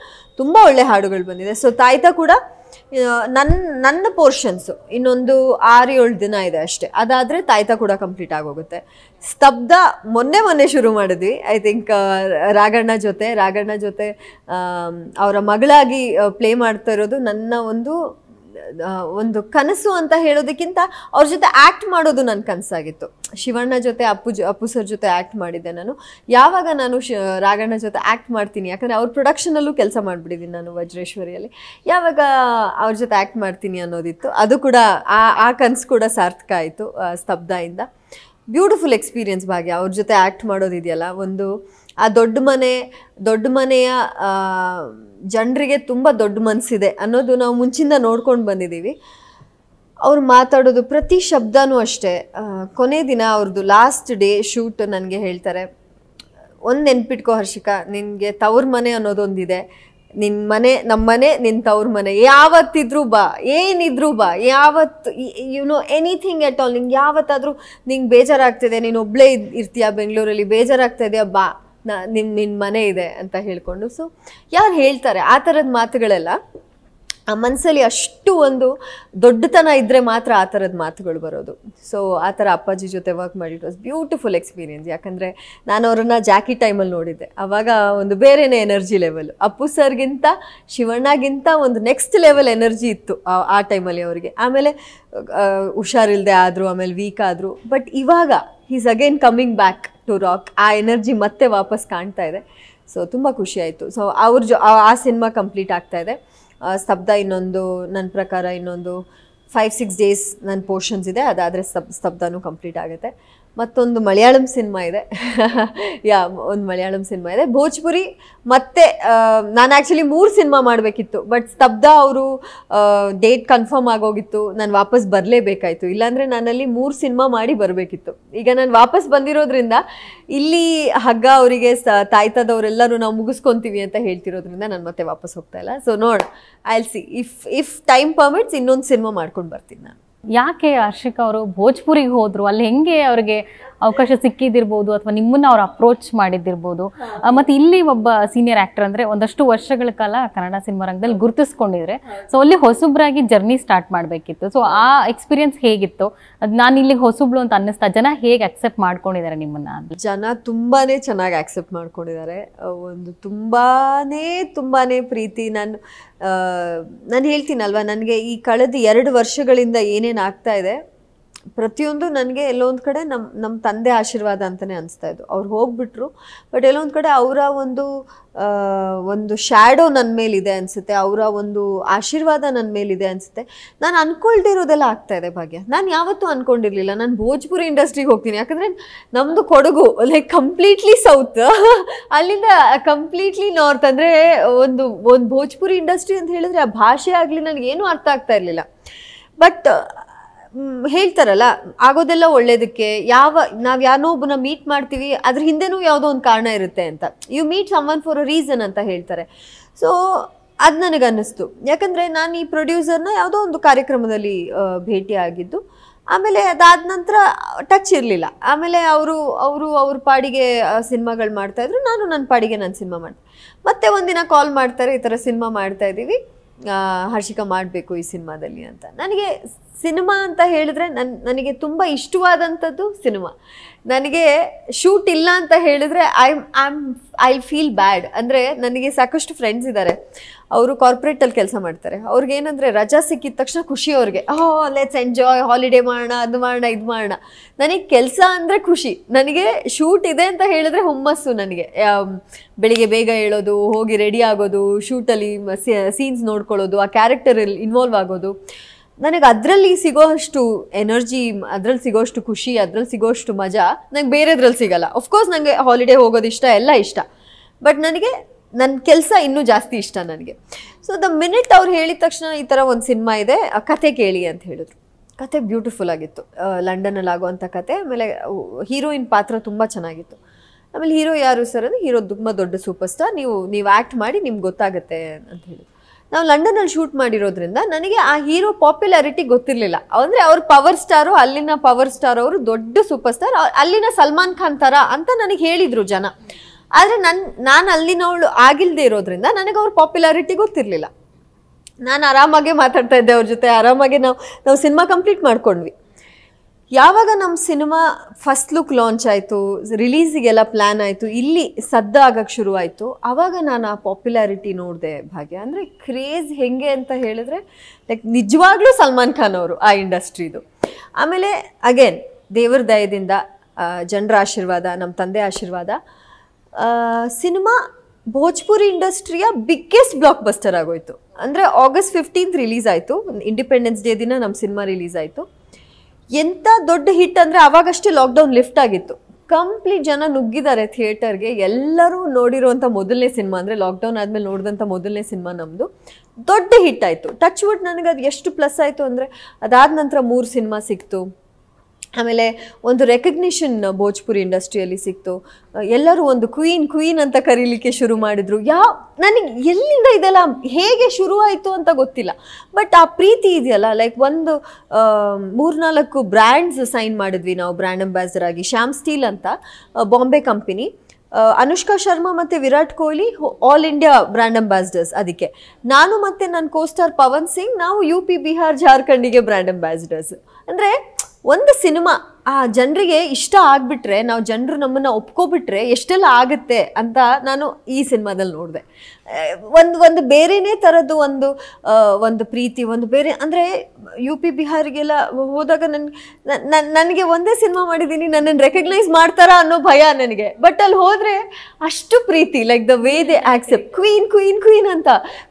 ತುಂಬ ಒಳ್ಳೆ ಹಾಡುಗಳು ಬಂದಿದೆ ಸೊ ತಾಯ್ತ ಕೂಡ ನನ್ನ ನನ್ನ ಪೋರ್ಷನ್ಸು ಇನ್ನೊಂದು ಆರು ಏಳು ದಿನ ಇದೆ ಅಷ್ಟೇ ಅದಾದರೆ ತಾಯ್ತಾ ಕೂಡ ಕಂಪ್ಲೀಟ್ ಆಗೋಗುತ್ತೆ ಸ್ತಬ್ಧ ಮೊನ್ನೆ ಮೊನ್ನೆ ಶುರು ಮಾಡಿದ್ವಿ ಐ ಥಿಂಕ್ ರಾಗಣ್ಣ ಜೊತೆ ರಾಗಣ್ಣ ಜೊತೆ ಅವರ ಮಗಳಾಗಿ ಪ್ಲೇ ಮಾಡ್ತಾ ಇರೋದು ನನ್ನ ಒಂದು ಒಂದು ಕನಸು ಅಂತ ಹೇಳೋದಕ್ಕಿಂತ ಅವ್ರ ಜೊತೆ ಆ್ಯಕ್ಟ್ ಮಾಡೋದು ನನ್ನ ಕನಸಾಗಿತ್ತು ಶಿವಣ್ಣ ಜೊತೆ ಅಪ್ಪು ಅಪ್ಪು ಸರ್ ಜೊತೆ ಆ್ಯಕ್ಟ್ ಮಾಡಿದ್ದೆ ನಾನು ಯಾವಾಗ ನಾನು ಶ ರಾಘಣ್ಣ ಜೊತೆ ಆ್ಯಕ್ಟ್ ಮಾಡ್ತೀನಿ ಯಾಕಂದರೆ ಅವ್ರ ಪ್ರೊಡಕ್ಷನಲ್ಲೂ ಕೆಲಸ ಮಾಡಿಬಿಟ್ಟಿದ್ದೀನಿ ನಾನು ವಜ್ರೇಶ್ವರಿಯಲ್ಲಿ ಯಾವಾಗ ಅವ್ರ ಜೊತೆ ಆ್ಯಕ್ಟ್ ಮಾಡ್ತೀನಿ ಅನ್ನೋದಿತ್ತು ಅದು ಕೂಡ ಆ ಆ ಕನಸು ಕೂಡ ಸಾರ್ಥಕ ಆಯಿತು ಇಂದ ಬ್ಯೂಟಿಫುಲ್ ಎಕ್ಸ್ಪೀರಿಯೆನ್ಸ್ ಭಾಗ್ಯ ಅವ್ರ ಜೊತೆ ಆ್ಯಕ್ಟ್ ಮಾಡೋದಿದೆಯಲ್ಲ ಒಂದು ಆ ದೊಡ್ಡ ಮನೆ ದೊಡ್ಡ ಮನೆಯ ಜನರಿಗೆ ತುಂಬ ದೊಡ್ಡ ಮನಸ್ಸಿದೆ ಅನ್ನೋದು ನಾವು ಮುಂಚಿಂದ ನೋಡ್ಕೊಂಡು ಬಂದಿದ್ದೀವಿ ಅವ್ರು ಮಾತಾಡೋದು ಪ್ರತಿ ಶಬ್ದವೂ ಅಷ್ಟೇ ಕೊನೆ ದಿನ ಅವ್ರದ್ದು ಲಾಸ್ಟ್ ಡೇ ಶೂಟ್ ನನಗೆ ಹೇಳ್ತಾರೆ ಒಂದು ನೆನ್ಪಿಟ್ಕೋ ಹರ್ಷಿಕಾ ನಿನಗೆ ತವ್ರ ಮನೆ ಅನ್ನೋದೊಂದಿದೆ ನಿನ್ನ ಮನೆ ನಮ್ಮ ಮನೆ ನಿನ್ನ ತವ್ರ ಮನೆ ಯಾವತ್ತಿದ್ರೂ ಬಾ ಏನಿದ್ರೂ ಬಾ ಯಾವತ್ತು you know anything at all ನಿಂಗೆ ಯಾವತ್ತಾದರೂ ನಿಂಗೆ ಬೇಜಾರಾಗ್ತಿದೆ ನೀನು ಒಬ್ಬಳೇ ಇರ್ತೀಯ ಬೆಂಗಳೂರಲ್ಲಿ ಬೇಜಾರಾಗ್ತಾ ಇದೆಯಾ ಬಾ ನಾ ನಿಮ್ಮ ನಿನ್ನ ಮನೆ ಇದೆ ಅಂತ ಹೇಳ್ಕೊಂಡು ಸೊ ಯಾರು ಹೇಳ್ತಾರೆ ಆ ಥರದ ಮಾತುಗಳೆಲ್ಲ ಆ ಮನಸ್ಸಲ್ಲಿ ಅಷ್ಟು ಒಂದು ದೊಡ್ಡತನ ಇದ್ದರೆ ಮಾತ್ರ ಆ ಥರದ ಮಾತುಗಳು ಬರೋದು ಸೊ ಆ ಥರ ಅಪ್ಪಾಜಿ ಜೊತೆ ವರ್ಕ್ ಮಾಡಿ ಇಟ್ ವಾಸ್ ಬ್ಯೂಟಿಫುಲ್ ಎಕ್ಸ್ಪೀರಿಯನ್ಸ್ ಯಾಕಂದರೆ ನಾನು ಅವರನ್ನು ಜಾಕಿ ಟೈಮಲ್ಲಿ ನೋಡಿದ್ದೆ ಆವಾಗ ಒಂದು ಬೇರೆನೇ ಎನರ್ಜಿ ಲೆವೆಲ್ ಅಪ್ಪು ಸರ್ಗಿಂತ ಶಿವಣ್ಣಗಿಂತ ಒಂದು ನೆಕ್ಸ್ಟ್ ಲೆವೆಲ್ ಎನರ್ಜಿ ಇತ್ತು ಆ ಟೈಮಲ್ಲಿ ಅವರಿಗೆ ಆಮೇಲೆ ಹುಷಾರಿಲ್ಲದೆ ಆದರೂ ಆಮೇಲೆ ವೀಕ್ ಆದರೂ ಬಟ್ ಇವಾಗ he's again coming back to rock ಆ ಎನರ್ಜಿ ಮತ್ತೆ ವಾಪಸ್ ಕಾಣ್ತಾ ಇದೆ ಸೊ ತುಂಬ ಖುಷಿಯಾಯಿತು ಸೊ ಅವ್ರ ಜೊ ಆ ಸಿನಿಮಾ ಕಂಪ್ಲೀಟ್ ಆಗ್ತಾ ಇದೆ ಸ್ತಬ್ಧ ಇನ್ನೊಂದು ನನ್ನ ಪ್ರಕಾರ ಇನ್ನೊಂದು ಫೈವ್ ಸಿಕ್ಸ್ ಡೇಸ್ ನನ್ನ ಪೋರ್ಷನ್ಸ್ ಇದೆ ಅದಾದರೆ ಸ್ತಬ್ ಸ್ತಬ್ಧನೂ ಕಂಪ್ಲೀಟ್ ಆಗುತ್ತೆ ಮತ್ತೊಂದು ಮಲಯಾಳಂ ಸಿನಿಮಾ ಇದೆ ಯಾ ಒಂದು ಮಲಯಾಳಂ ಸಿನಿಮಾ ಇದೆ ಭೋಜ್ಪುರಿ ಮತ್ತೆ ನಾನು ಆ್ಯಕ್ಚುಲಿ ಮೂರು ಸಿನಿಮಾ ಮಾಡಬೇಕಿತ್ತು ಬಟ್ ಸ್ತಬ್ಧ ಅವರು ಡೇಟ್ ಕನ್ಫರ್ಮ್ ಆಗೋಗಿತ್ತು ನಾನು ವಾಪಸ್ ಬರಲೇಬೇಕಾಯಿತು ಇಲ್ಲಾಂದರೆ ನಾನಲ್ಲಿ ಮೂರು ಸಿನಿಮಾ ಮಾಡಿ ಬರಬೇಕಿತ್ತು ಈಗ ನಾನು ವಾಪಸ್ ಬಂದಿರೋದ್ರಿಂದ ಇಲ್ಲಿ ಹಗ್ಗ ಅವರಿಗೆ ಸ ತಾಯ್ತದವರೆಲ್ಲರೂ ನಾವು ಮುಗಿಸ್ಕೊತೀವಿ ಅಂತ ಹೇಳ್ತಿರೋದ್ರಿಂದ ನಾನು ಮತ್ತೆ ವಾಪಸ್ ಹೋಗ್ತಾಯಿಲ್ಲ ಸೊ ನೋಡ I see if if time permits ಇನ್ನೊಂದು ಸಿನಿಮಾ ಮಾಡ್ಕೊಂಡು ಬರ್ತೀನಿ ನಾನು ಯಾಕೆ ಹರ್ಷಿಕ್ ಅವರು ಭೋಜ್ಪುರಿಗೆ ಹೋದ್ರು ಅಲ್ಲಿ ಹೆಂಗೆ ಅವ್ರಿಗೆ ಅವಕಾಶ ಸಿಕ್ಕಿದ್ದಿರ್ಬೋದು ಅಥವಾ ನಿಮ್ಮನ್ನು ಅವ್ರು ಅಪ್ರೋಚ್ ಮಾಡಿದ್ದಿರ್ಬೋದು ಮತ್ತು ಇಲ್ಲಿ ಒಬ್ಬ ಸೀನಿಯರ್ ಆಕ್ಟರ್ ಅಂದರೆ ಒಂದಷ್ಟು ವರ್ಷಗಳ ಕಾಲ ಕನ್ನಡ ಸಿನಿಮಾ ರಂಗದಲ್ಲಿ ಗುರುತಿಸ್ಕೊಂಡಿದ್ರೆ ಸೊ ಅಲ್ಲಿ ಹೊಸಬ್ರಾಗಿ ಜರ್ನಿ ಸ್ಟಾರ್ಟ್ ಮಾಡಬೇಕಿತ್ತು ಸೊ ಆ ಎಕ್ಸ್ಪೀರಿಯನ್ಸ್ ಹೇಗಿತ್ತು ಅದು ನಾನು ಇಲ್ಲಿ ಹೊಸಬ್ಳು ಅಂತ ಅನ್ನಿಸ್ತಾ ಜನ ಹೇಗೆ ಅಕ್ಸೆಪ್ಟ್ ಮಾಡ್ಕೊಂಡಿದ್ದಾರೆ ನಿಮ್ಮನ್ನು ಜನ ತುಂಬಾ ಚೆನ್ನಾಗಿ ಆಕ್ಸೆಪ್ಟ್ ಮಾಡ್ಕೊಂಡಿದ್ದಾರೆ ಒಂದು ತುಂಬಾ ತುಂಬಾ ಪ್ರೀತಿ ನಾನು ನಾನು ಹೇಳ್ತೀನಲ್ವಾ ನನಗೆ ಈ ಕಳೆದ ಎರಡು ವರ್ಷಗಳಿಂದ ಏನೇನು ಆಗ್ತಾ ಇದೆ ಪ್ರತಿಯೊಂದು ನನಗೆ ಎಲ್ಲೊಂದು ಕಡೆ ನಮ್ಮ ನಮ್ಮ ತಂದೆ ಆಶೀರ್ವಾದ ಅಂತಲೇ ಅನಿಸ್ತಾ ಇದ್ದು ಅವ್ರು ಹೋಗ್ಬಿಟ್ರು ಬಟ್ ಎಲ್ಲೊಂದು ಕಡೆ ಅವರ ಒಂದು ಒಂದು ಶ್ಯಾಡೋ ನನ್ನ ಮೇಲಿದೆ ಅನಿಸುತ್ತೆ ಅವರ ಒಂದು ಆಶೀರ್ವಾದ ನನ್ನ ಮೇಲಿದೆ ಅನಿಸುತ್ತೆ ನಾನು ಅಂದ್ಕೊಳ್ತಿರೋದೆಲ್ಲ ಆಗ್ತಾ ಇದೆ ಭಾಗ್ಯ ನಾನು ಯಾವತ್ತೂ ಅಂದ್ಕೊಂಡಿರಲಿಲ್ಲ ನಾನು ಭೋಜ್ಪುರಿ ಇಂಡಸ್ಟ್ರಿಗೆ ಹೋಗ್ತೀನಿ ಯಾಕಂದರೆ ನಮ್ಮದು ಕೊಡಗು ಲೈಕ್ ಕಂಪ್ಲೀಟ್ಲಿ ಸೌತ್ ಅಲ್ಲಿಂದ ಕಂಪ್ಲೀಟ್ಲಿ ನಾರ್ತ್ ಅಂದರೆ ಒಂದು ಒಂದು ಭೋಜ್ಪುರಿ ಇಂಡಸ್ಟ್ರಿ ಅಂತ ಹೇಳಿದ್ರೆ ಆ ಭಾಷೆ ಆಗಲಿ ನನಗೇನು ಅರ್ಥ ಆಗ್ತಾ ಇರಲಿಲ್ಲ ಬಟ್ ಹೇಳ್ತಾರಲ್ಲ ಆಗೋದೆಲ್ಲ ಒಳ್ಳೇದಕ್ಕೆ ಯಾವ ನಾವು ಯಾರೋ ಒಬ್ಬನ ಮೀಟ್ ಮಾಡ್ತೀವಿ ಅದ್ರ ಹಿಂದೆನೂ ಯಾವುದೋ ಒಂದು ಕಾರಣ ಇರುತ್ತೆ ಅಂತ you meet someone for a reason ಅಂತ ಹೇಳ್ತಾರೆ ಸೊ ಅದು ನನಗೆ ಯಾಕಂದರೆ ನಾನು ಈ ಪ್ರೊಡ್ಯೂಸರ್ನ ಯಾವುದೋ ಒಂದು ಕಾರ್ಯಕ್ರಮದಲ್ಲಿ ಭೇಟಿ ಆಗಿದ್ದು ಆಮೇಲೆ ಅದಾದ ನಂತರ ಟಚ್ ಇರಲಿಲ್ಲ ಆಮೇಲೆ ಅವರು ಅವರು ಅವ್ರ ಪಾಡಿಗೆ ಸಿನಿಮಾಗಳು ಮಾಡ್ತಾಯಿದ್ರು ನಾನು ನನ್ನ ಪಾಡಿಗೆ ನಾನು ಸಿನಿಮಾ ಮಾಡ್ತೀನಿ ಮತ್ತೆ ಒಂದಿನ ಕಾಲ್ ಮಾಡ್ತಾರೆ ಈ ಥರ ಸಿನಿಮಾ ಮಾಡ್ತಾ ಇದ್ದೀವಿ ಹರ್ಷಿಕಾ ಮಾಡಬೇಕು ಈ ಸಿನಿಮಾದಲ್ಲಿ ಅಂತ ನನಗೆ ಸಿನಿಮಾ ಅಂತ ಹೇಳಿದ್ರೆ ನನ್ ನನಗೆ ತುಂಬ ಇಷ್ಟವಾದಂಥದ್ದು ಸಿನಿಮಾ ನನಗೆ ಶೂಟ್ ಇಲ್ಲ ಅಂತ ಹೇಳಿದ್ರೆ I am I feel bad ಅಂದರೆ ನನಗೆ ಸಾಕಷ್ಟು ಫ್ರೆಂಡ್ಸ್ ಇದ್ದಾರೆ ಅವರು ಕಾರ್ಪೊರೇಟಲ್ಲಿ ಕೆಲಸ ಮಾಡ್ತಾರೆ ಅವ್ರಿಗೆ ಏನಂದರೆ ರಜಾ ಸಿಕ್ಕಿದ ತಕ್ಷಣ ಖುಷಿ ಅವ್ರಿಗೆ ಓ ಲೆಟ್ಸ್ ಎಂಜಾಯ್ ಹಾಲಿಡೇ ಮಾಡೋಣ ಅದು ಮಾಡೋಣ ಇದು ಮಾಡೋಣ ನನಗೆ ಕೆಲಸ ಅಂದರೆ ಖುಷಿ ನನಗೆ ಶೂಟ್ ಇದೆ ಅಂತ ಹೇಳಿದ್ರೆ ಹುಮ್ಮಸ್ಸು ನನಗೆ ಬೆಳಿಗ್ಗೆ ಬೇಗ ಹೇಳೋದು ಹೋಗಿ ರೆಡಿ ಆಗೋದು ಶೂಟಲ್ಲಿ ಸೀನ್ಸ್ ನೋಡ್ಕೊಳ್ಳೋದು ಆ ಕ್ಯಾರೆಕ್ಟರಲ್ಲಿ ಇನ್ವಾಲ್ವ್ ಆಗೋದು ನನಗೆ ಅದರಲ್ಲಿ ಅಷ್ಟು ಎನರ್ಜಿ ಅದ್ರಲ್ಲಿ ಅಷ್ಟು ಖುಷಿ ಅದ್ರಲ್ಲಿ ಅಷ್ಟು ಮಜಾ ನಂಗೆ ಬೇರೆದ್ರಲ್ಲಿ ಸಿಗಲ್ಲ ಅಫ್ಕೋರ್ಸ್ ನನಗೆ ಹಾಲಿಡೇ ಹೋಗೋದು ಇಷ್ಟ ಎಲ್ಲ ಇಷ್ಟ ಬಟ್ ನನಗೆ ನನ್ನ ಕೆಲಸ ಇನ್ನೂ ಜಾಸ್ತಿ ಇಷ್ಟ ನನಗೆ ಸೊ ದ ಮಿನಿಟ್ ಅವ್ರು ಹೇಳಿದ ತಕ್ಷಣ ಈ ಥರ ಒಂದು ಸಿನಿಮಾ ಇದೆ ಆ ಕತೆ ಕೇಳಿ ಅಂತ ಹೇಳಿದ್ರು ಕತೆ ಬ್ಯೂಟಿಫುಲ್ ಆಗಿತ್ತು ಲಂಡನಲ್ಲಿ ಆಗುವಂಥ ಕತೆ ಆಮೇಲೆ ಹೀರೋಯಿನ್ ಪಾತ್ರ ತುಂಬ ಚೆನ್ನಾಗಿತ್ತು ಆಮೇಲೆ ಹೀರೋ ಯಾರು ಸರ್ ಅಂದರೆ ಹೀರೋ ತುಂಬ ದೊಡ್ಡ ಸೂಪರ್ ಸ್ಟಾರ್ ನೀವು ನೀವು ಆ್ಯಕ್ಟ್ ಮಾಡಿ ನಿಮ್ಗೆ ಗೊತ್ತಾಗುತ್ತೆ ಅಂತ ಹೇಳಿದ್ರು ನಾವು ಲಂಡನಲ್ಲಿ ಶೂಟ್ ಮಾಡಿರೋದ್ರಿಂದ ನನಗೆ ಆ ಹೀರೋ ಪಾಪ್ಯುಲಾರಿಟಿ ಗೊತ್ತಿರಲಿಲ್ಲ ಅಂದರೆ ಅವ್ರ ಪವರ್ ಸ್ಟಾರು ಅಲ್ಲಿನ ಪವರ್ ಸ್ಟಾರ್ ಅವರು ದೊಡ್ಡ ಸೂಪರ್ ಸ್ಟಾರ್ ಅಲ್ಲಿನ ಸಲ್ಮಾನ್ ಖಾನ್ ಥರ ಅಂತ ನನಗೆ ಹೇಳಿದರು ಜನ ಆದರೆ ನನ್ನ ನಾನು ಅಲ್ಲಿನವಳು ಆಗಿಲ್ಲದೆ ಇರೋದ್ರಿಂದ ನನಗೆ ಅವ್ರ ಪಾಪ್ಯುಲಾರಿಟಿ ಗೊತ್ತಿರಲಿಲ್ಲ ನಾನು ಆರಾಮಾಗೆ ಮಾತಾಡ್ತಾ ಇದ್ದೆ ಅವ್ರ ಜೊತೆ ಆರಾಮಾಗೆ ನಾವು ನಾವು ಸಿನಿಮಾ ಕಂಪ್ಲೀಟ್ ಮಾಡ್ಕೊಂಡ್ವಿ ಯಾವಾಗ ನಮ್ಮ ಸಿನಿಮಾ ಫಸ್ಟ್ ಲುಕ್ ಲಾಂಚ್ ಆಯಿತು ರಿಲೀಸಿಗೆಲ್ಲ ಪ್ಲ್ಯಾನ್ ಆಯಿತು ಇಲ್ಲಿ ಸದ್ದ ಆಗಕ್ಕೆ ಶುರುವಾಯಿತು ಆವಾಗ ನಾನು ಆ ಪಾಪ್ಯುಲಾರಿಟಿ ನೋಡಿದೆ ಭಾಗ್ಯ ಅಂದರೆ ಕ್ರೇಜ್ ಹೆಂಗೆ ಅಂತ ಹೇಳಿದ್ರೆ ಲೈಕ್ ನಿಜವಾಗ್ಲೂ ಸಲ್ಮಾನ್ ಖಾನ್ ಅವರು ಆ ಇಂಡಸ್ಟ್ರಿದು ಆಮೇಲೆ ಅಗೇನ್ ದೇವ್ರ ದಯದಿಂದ ಜನರ ಆಶೀರ್ವಾದ ನಮ್ಮ ತಂದೆ ಆಶೀರ್ವಾದ ಸಿನಿಮಾ ಭೋಜ್ಪುರಿ ಇಂಡಸ್ಟ್ರಿಯ ಬಿಗ್ಗೆಸ್ಟ್ ಬ್ಲಾಕ್ ಬಸ್ಟರ್ ಆಗೋಯ್ತು ಅಂದರೆ ಆಗಸ್ಟ್ ಫಿಫ್ಟೀನ್ತ್ ರಿಲೀಸ್ ಆಯಿತು ಇಂಡಿಪೆಂಡೆನ್ಸ್ ಡೇ ದಿನ ನಮ್ಮ ಸಿನಿಮಾ ರಿಲೀಸ್ ಆಯಿತು ಎಂತ ದೊಡ್ಡ ಹಿಟ್ ಅಂದರೆ ಅವಾಗಷ್ಟೇ ಲಾಕ್ಡೌನ್ ಲಿಫ್ಟ್ ಆಗಿತ್ತು ಕಂಪ್ಲೀಟ್ ಜನ ನುಗ್ಗಿದ್ದಾರೆ ಥಿಯೇಟರ್ಗೆ ಎಲ್ಲರೂ ನೋಡಿರುವಂಥ ಮೊದಲನೇ ಸಿನಿಮಾ ಅಂದರೆ ಲಾಕ್ಡೌನ್ ಆದಮೇಲೆ ನೋಡಿದಂಥ ಮೊದಲನೇ ಸಿನಿಮಾ ನಮ್ಮದು ದೊಡ್ಡ ಹಿಟ್ ಆಯಿತು ಟಚ್ ವುಡ್ ನನಗೆ ಅದು ಎಷ್ಟು ಪ್ಲಸ್ ಆಯಿತು ಅಂದರೆ ಅದಾದ ನಂತರ ಮೂರು ಸಿನಿಮಾ ಸಿಕ್ತು ಆಮೇಲೆ ಒಂದು ರೆಕಗ್ನಿಷನ್ ಭೋಜ್ಪುರಿ ಇಂಡಸ್ಟ್ರಿಯಲ್ಲಿ ಸಿಕ್ತು ಎಲ್ಲರೂ ಒಂದು ಕ್ವೀನ್ ಕ್ವೀನ್ ಅಂತ ಕರೀಲಿಕ್ಕೆ ಶುರು ಮಾಡಿದ್ರು ಯಾವ ನನಗೆ ಎಲ್ಲಿಂದ ಇದೆಲ್ಲ ಹೇಗೆ ಶುರುವಾಯಿತು ಅಂತ ಗೊತ್ತಿಲ್ಲ ಬಟ್ ಆ ಪ್ರೀತಿ ಇದೆಯಲ್ಲ ಲೈಕ್ ಒಂದು ಮೂರ್ನಾಲ್ಕು ಬ್ರ್ಯಾಂಡ್ಸ್ ಸೈನ್ ಮಾಡಿದ್ವಿ ನಾವು ಬ್ರ್ಯಾಂಡ್ ಅಂಬಾಸಿಡರ್ ಆಗಿ ಶ್ಯಾಮ್ ಸ್ಟೀಲ್ ಅಂತ ಬಾಂಬೆ ಕಂಪನಿ ಅನುಷ್ಕಾ ಶರ್ಮಾ ಮತ್ತು Virat Kohli all India brand ambassadors ಅದಕ್ಕೆ ನಾನು ಮತ್ತು ನನ್ನ ಕೋಸ್ಟಾರ್ ಪವನ್ ಸಿಂಗ್ ನಾವು ಯು ಪಿ ಬಿಹಾರ್ ಜಾರ್ಖಂಡಿಗೆ ಬ್ರ್ಯಾಂಡ್ ಅಂಬಾಸಿಡರ್ಸ್ ಅಂದರೆ ಒಂದು ಸಿನಿಮಾ ಆ ಜನರಿಗೆ ಇಷ್ಟ ಆಗಿಬಿಟ್ರೆ ನಾವು ಜನರು ನಮ್ಮನ್ನು ಒಪ್ಕೊಬಿಟ್ರೆ ಎಷ್ಟೆಲ್ಲ ಆಗುತ್ತೆ ಅಂತ ನಾನು ಈ ಸಿನಿಮಾದಲ್ಲಿ ನೋಡಿದೆ ಒಂದು ಒಂದು ಬೇರೆನೇ ಥರದ್ದು ಒಂದು ಒಂದು ಪ್ರೀತಿ ಒಂದು ಬೇರೆ ಅಂದರೆ ಯು ಪಿ ಬಿಹಾರಿಗೆಲ್ಲ ಹೋದಾಗ ನನ್ನ ನನಗೆ ಒಂದೇ ಸಿನಿಮಾ ಮಾಡಿದ್ದೀನಿ ನನ್ನನ್ನು ರೆಕಗ್ನೈಸ್ ಮಾಡ್ತಾರಾ ಅನ್ನೋ ಭಯ ನನಗೆ ಬಟ್ ಅಲ್ಲಿ ಹೋದರೆ ಅಷ್ಟು ಪ್ರೀತಿ like the way they accept queen queen queen ಅಂತ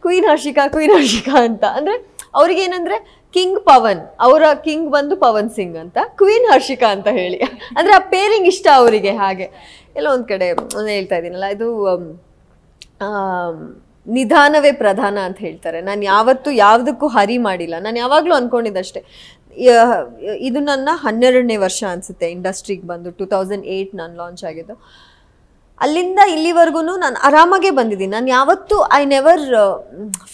ಕ್ವೀನ್ ಹರ್ಷಿಕಾ ಕ್ವೀನ್ ಹರ್ಷಿಕಾ ಅಂತ ಅಂದರೆ ಅವ್ರಿಗೇನೆಂದರೆ ಕಿಂಗ್ ಪವನ್ ಅವರ ಕಿಂಗ್ ಬಂದು ಪವನ್ ಸಿಂಗ್ ಅಂತ ಕ್ವೀನ್ ಹರ್ಷಿಕಾ ಅಂತ ಹೇಳಿ ಅಂದ್ರೆ ಆ ಪೇರಿಂಗ್ ಇಷ್ಟ ಅವರಿಗೆ ಹಾಗೆ ಎಲ್ಲ ಒಂದು ಕಡೆ ಹೇಳ್ತಾ ಇದ್ದೀನಲ್ಲ ಇದು ನಿಧಾನವೇ ಪ್ರಧಾನ ಅಂತ ಹೇಳ್ತಾರೆ ನಾನು ಯಾವತ್ತೂ ಯಾವುದಕ್ಕೂ ಹರಿ ಮಾಡಿಲ್ಲ ನಾನು ಯಾವಾಗಲೂ ಅಂದ್ಕೊಂಡಿದ್ದಷ್ಟೇ ಇದು ನನ್ನ ಹನ್ನೆರಡನೇ ವರ್ಷ ಅನಿಸುತ್ತೆ ಇಂಡಸ್ಟ್ರಿಗೆ ಬಂದು ಟೂ ತೌಸಂಡ್ ಏಯ್ಟ್ ನಾನು ಲಾಂಚ್ ಆಗಿದ್ದು ಅಲ್ಲಿಂದ ಇಲ್ಲಿವರೆಗೂ ನಾನು ಆರಾಮಾಗೆ ಬಂದಿದ್ದೀನಿ uh, ನಾನು um, ಯಾವತ್ತೂ ಐ ನೆವರ್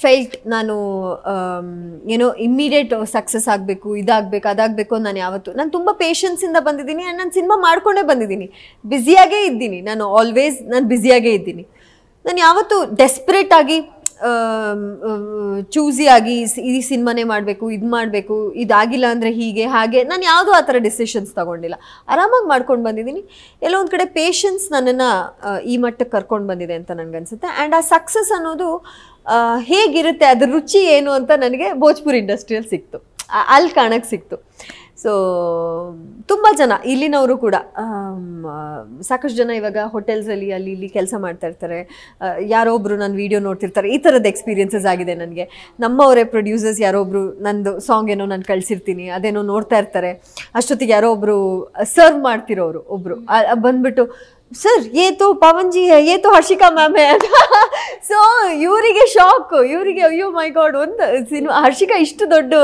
ಫೆಲ್ಟ್ ನಾನು ಏನೋ ಇಮ್ಮಿಡಿಯೇಟ್ ಸಕ್ಸಸ್ ಆಗಬೇಕು ಇದಾಗಬೇಕು ಅದಾಗಬೇಕು ನಾನು ಯಾವತ್ತು ನಾನು ತುಂಬ ಪೇಷನ್ಸಿಂದ ಬಂದಿದ್ದೀನಿ ಆ್ಯಂಡ್ ನಾನು ಸಿನಿಮಾ ಮಾಡಿಕೊಂಡೇ ಬಂದಿದ್ದೀನಿ ಬ್ಯುಸಿಯಾಗೇ ಇದ್ದೀನಿ ನಾನು ಆಲ್ವೇಸ್ ನಾನು ಬ್ಯುಸಿಯಾಗೇ ಇದ್ದೀನಿ ನಾನು ಯಾವತ್ತೂ ಡೆಸ್ಪ್ರೇಟಾಗಿ ಆಗಿ ಚೂಸಿಯಾಗಿ ಈ ಸಿನಿಮಾನೇ ಮಾಡಬೇಕು ಇದು ಮಾಡಬೇಕು ಇದಾಗಿಲ್ಲ ಅಂದರೆ ಹೀಗೆ ಹಾಗೆ ನಾನು ಯಾವುದೂ ಆ ಥರ ಡಿಸಿಷನ್ಸ್ ತಗೊಂಡಿಲ್ಲ ಆರಾಮಾಗಿ ಮಾಡ್ಕೊಂಡು ಬಂದಿದ್ದೀನಿ ಎಲ್ಲೋ ಒಂದು ಕಡೆ ಪೇಷನ್ಸ್ ನನ್ನನ್ನು ಈ ಮಟ್ಟಕ್ಕೆ ಕರ್ಕೊಂಡು ಬಂದಿದೆ ಅಂತ ನನಗನ್ಸುತ್ತೆ ಆ್ಯಂಡ್ ಆ ಸಕ್ಸಸ್ ಅನ್ನೋದು ಹೇಗಿರುತ್ತೆ ಅದ್ರ ರುಚಿ ಏನು ಅಂತ ನನಗೆ ಭೋಜ್ಪುರ್ ಇಂಡಸ್ಟ್ರಿಯಲ್ಲಿ ಸಿಕ್ತು ಅಲ್ಲಿ ಕಾಣಕ್ಕೆ ಸಿಕ್ತು ಸೊ ತುಂಬ ಜನ ಇಲ್ಲಿನವರು ಕೂಡ ಸಾಕಷ್ಟು ಜನ ಇವಾಗ ಹೋಟೆಲ್ಸಲ್ಲಿ ಅಲ್ಲಿ ಇಲ್ಲಿ ಕೆಲಸ ಮಾಡ್ತಾ ಇರ್ತಾರೆ ಯಾರೋ ಒಬ್ರು ನನ್ನ ವಿಡಿಯೋ ನೋಡ್ತಿರ್ತಾರೆ ಈ ಥರದ ಎಕ್ಸ್ಪೀರಿಯನ್ಸಸ್ ಆಗಿದೆ ನನಗೆ ನಮ್ಮವರೇ ಪ್ರೊಡ್ಯೂಸರ್ಸ್ ಯಾರೋ ಒಬ್ರು ನಂದು ಸಾಂಗ್ ಏನೋ ನಾನು ಕಳಿಸಿರ್ತೀನಿ ಅದೇನೋ ನೋಡ್ತಾ ಇರ್ತಾರೆ ಅಷ್ಟೊತ್ತಿಗೆ ಯಾರೋ ಒಬ್ರು ಸರ್ವ್ ಮಾಡ್ತಿರೋರು ಒಬ್ಬರು ಬಂದ್ಬಿಟ್ಟು ಸರ್ ಏತು ಪವನ್ಜಿ ಏತು ಹರ್ಷಿಕಾ ಮ್ಯಾಮ್ ಅಂತ ಸೊ ಇವರಿಗೆ ಶಾಕ್ ಇವರಿಗೆ ಅಯ್ಯೋ ಮೈ ಗಾಡ್ ಒಂದು ಸಿನಿಮಾ ಹರ್ಷಿಕಾ ಇಷ್ಟು ದೊಡ್ಡ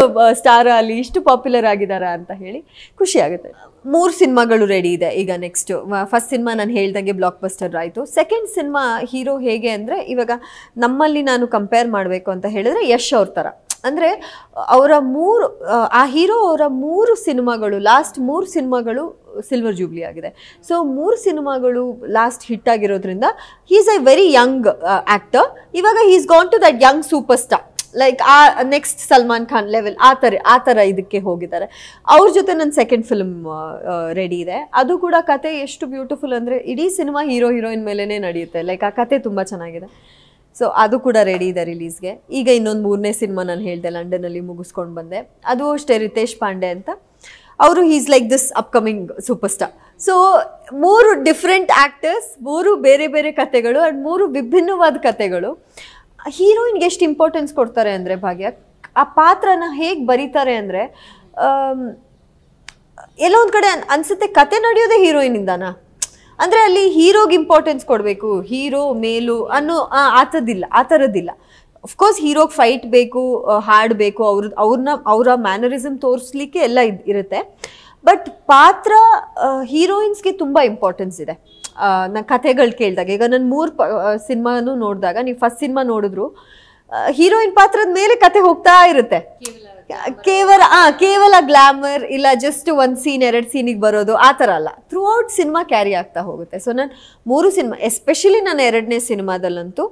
ಸ್ಟಾರ್ ಅಲ್ಲಿ ಇಷ್ಟು ಪಾಪ್ಯುಲರ್ ಆಗಿದ್ದಾರೆ ಅಂತ ಹೇಳಿ ಖುಷಿ ಆಗುತ್ತೆ ಮೂರು ಸಿನಿಮಾಗಳು ರೆಡಿ ಇದೆ ಈಗ ನೆಕ್ಸ್ಟ್ ಫಸ್ಟ್ ಸಿನಿಮಾ ನಾನು ಹೇಳ್ದಂಗೆ ಬ್ಲಾಕ್ ಬಸ್ಟರ್ ಆಯಿತು ಸೆಕೆಂಡ್ ಸಿನಿಮಾ ಹೀರೋ ಹೇಗೆ ಅಂದರೆ ಇವಾಗ ನಮ್ಮಲ್ಲಿ ನಾನು ಕಂಪೇರ್ ಮಾಡಬೇಕು ಅಂತ ಹೇಳಿದ್ರೆ ಯಶ್ ಅವ್ರ ಥರ ಅಂದರೆ ಅವರ ಮೂರು ಆ ಹೀರೋ ಅವರ ಮೂರು ಸಿನಿಮಾಗಳು ಲಾಸ್ಟ್ ಮೂರು ಸಿನಿಮಾಗಳು ಸಿಲ್ವರ್ ಜೂಬ್ಲಿ ಆಗಿದೆ ಸೊ ಮೂರು ಸಿನಿಮಾಗಳು ಲಾಸ್ಟ್ ಹಿಟ್ ಆಗಿರೋದ್ರಿಂದ is a very young actor ಇವಾಗ is gone to that young super star like ಆ ನೆಕ್ಸ್ಟ್ ಸಲ್ಮಾನ್ ಖಾನ್ ಲೆವೆಲ್ ಆ ಥರ ಆ ಥರ ಇದಕ್ಕೆ ಹೋಗಿದ್ದಾರೆ ಅವ್ರ ಜೊತೆ ನನ್ನ ಸೆಕೆಂಡ್ ಫಿಲ್ಮ್ ರೆಡಿ ಇದೆ ಅದು ಕೂಡ ಕತೆ ಎಷ್ಟು ಬ್ಯೂಟಿಫುಲ್ ಅಂದರೆ ಇಡೀ ಸಿನಿಮಾ ಹೀರೋ ಹೀರೋಯಿನ್ ಮೇಲೇ ನಡೆಯುತ್ತೆ ಲೈಕ್ ಆ ಕತೆ ತುಂಬ ಚೆನ್ನಾಗಿದೆ ಸೊ ಅದು ಕೂಡ ರೆಡಿ ಇದೆ ರಿಲೀಸ್ಗೆ ಈಗ ಇನ್ನೊಂದು ಮೂರನೇ ಸಿನಿಮಾ ನಾನು ಹೇಳಿದೆ ಲಂಡನಲ್ಲಿ ಮುಗಿಸ್ಕೊಂಡು ಬಂದೆ ಅದು ಅಷ್ಟೇ ರಿತೇಶ್ ಪಾಂಡೆ ಅಂತ ಅವರು is like this upcoming super star so ಮೂರು ಡಿಫ್ರೆಂಟ್ ಆ್ಯಕ್ಟರ್ಸ್ ಮೂರು ಬೇರೆ ಬೇರೆ ಕತೆಗಳು ಆ್ಯಂಡ್ ಮೂರು ವಿಭಿನ್ನವಾದ ಕತೆಗಳು ಹೀರೋಯಿನ್ಗೆ ಎಷ್ಟು ಇಂಪಾರ್ಟೆನ್ಸ್ ಕೊಡ್ತಾರೆ ಅಂದರೆ ಭಾಗ್ಯ ಆ ಪಾತ್ರನ ಹೇಗೆ ಬರೀತಾರೆ ಅಂದರೆ ಒಂದು ಕಡೆ ಅನ್ಸುತ್ತೆ ಕತೆ ನಡೆಯೋದೇ ಹೀರೋಯಿನಿಂದನಾ ಅಂದರೆ ಅಲ್ಲಿ ಹೀರೋಗೆ ಇಂಪಾರ್ಟೆನ್ಸ್ ಕೊಡಬೇಕು ಹೀರೋ ಮೇಲು ಅನ್ನೋ ಆತದಿಲ್ಲ ಆ ಥರದ್ದಿಲ್ಲ ಅಫ್ಕೋರ್ಸ್ ಹೀರೋಗೆ ಫೈಟ್ ಬೇಕು ಹಾಡ್ ಬೇಕು ಅವ್ರ ಅವ್ರನ್ನ ಅವರ ಮ್ಯಾನರಿಸಮ್ ತೋರಿಸ್ಲಿಕ್ಕೆ ಎಲ್ಲ ಇರುತ್ತೆ ಬಟ್ ಪಾತ್ರ ಹೀರೋಯಿನ್ಸ್ಗೆ ತುಂಬ ಇಂಪಾರ್ಟೆನ್ಸ್ ಇದೆ ನಾನು ಕಥೆಗಳು ಕೇಳಿದಾಗ ಈಗ ನಾನು ಮೂರು ಸಿನಿಮಾನು ನೋಡಿದಾಗ ನೀವು ಫಸ್ಟ್ ಸಿನಿಮಾ ನೋಡಿದ್ರು ಹೀರೋಯಿನ್ ಪಾತ್ರದ ಮೇಲೆ ಕತೆ ಹೋಗ್ತಾ ಇರುತ್ತೆ ಕೇವಲ ಆ ಕೇವಲ ಗ್ಲಾಮರ್ ಇಲ್ಲ ಜಸ್ಟ್ ಒಂದು ಸೀನ್ ಎರಡು ಸೀನಿಗೆ ಬರೋದು ಆ ಥರ ಅಲ್ಲ ಥ್ರೂ ಔಟ್ ಸಿನಿಮಾ ಕ್ಯಾರಿ ಆಗ್ತಾ ಹೋಗುತ್ತೆ ಸೊ ನಾನು ಮೂರು ಸಿನಿಮಾ ಎಸ್ಪೆಷಲಿ ನಾನು ಎರಡನೇ ಸಿನಿಮಾದಲ್ಲಂತೂ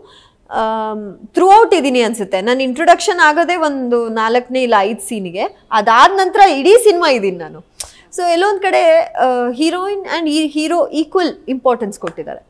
ಥ್ರೂ ಔಟ್ ಇದ್ದೀನಿ ಅನಿಸುತ್ತೆ ನಾನು ಇಂಟ್ರೊಡಕ್ಷನ್ ಆಗೋದೇ ಒಂದು ನಾಲ್ಕನೇ ಇಲ್ಲ ಐದು ಸೀನಿಗೆ ಅದಾದ ನಂತರ ಇಡೀ ಸಿನಿಮಾ ಇದ್ದೀನಿ ನಾನು ಸೊ ಎಲ್ಲೊಂದು ಕಡೆ ಹೀರೋಯಿನ್ ಆ್ಯಂಡ್ ಈ ಹೀರೋ ಈಕ್ವಲ್ ಇಂಪಾರ್ಟೆನ್ಸ್ ಕೊಟ್ಟಿದ್ದಾರೆ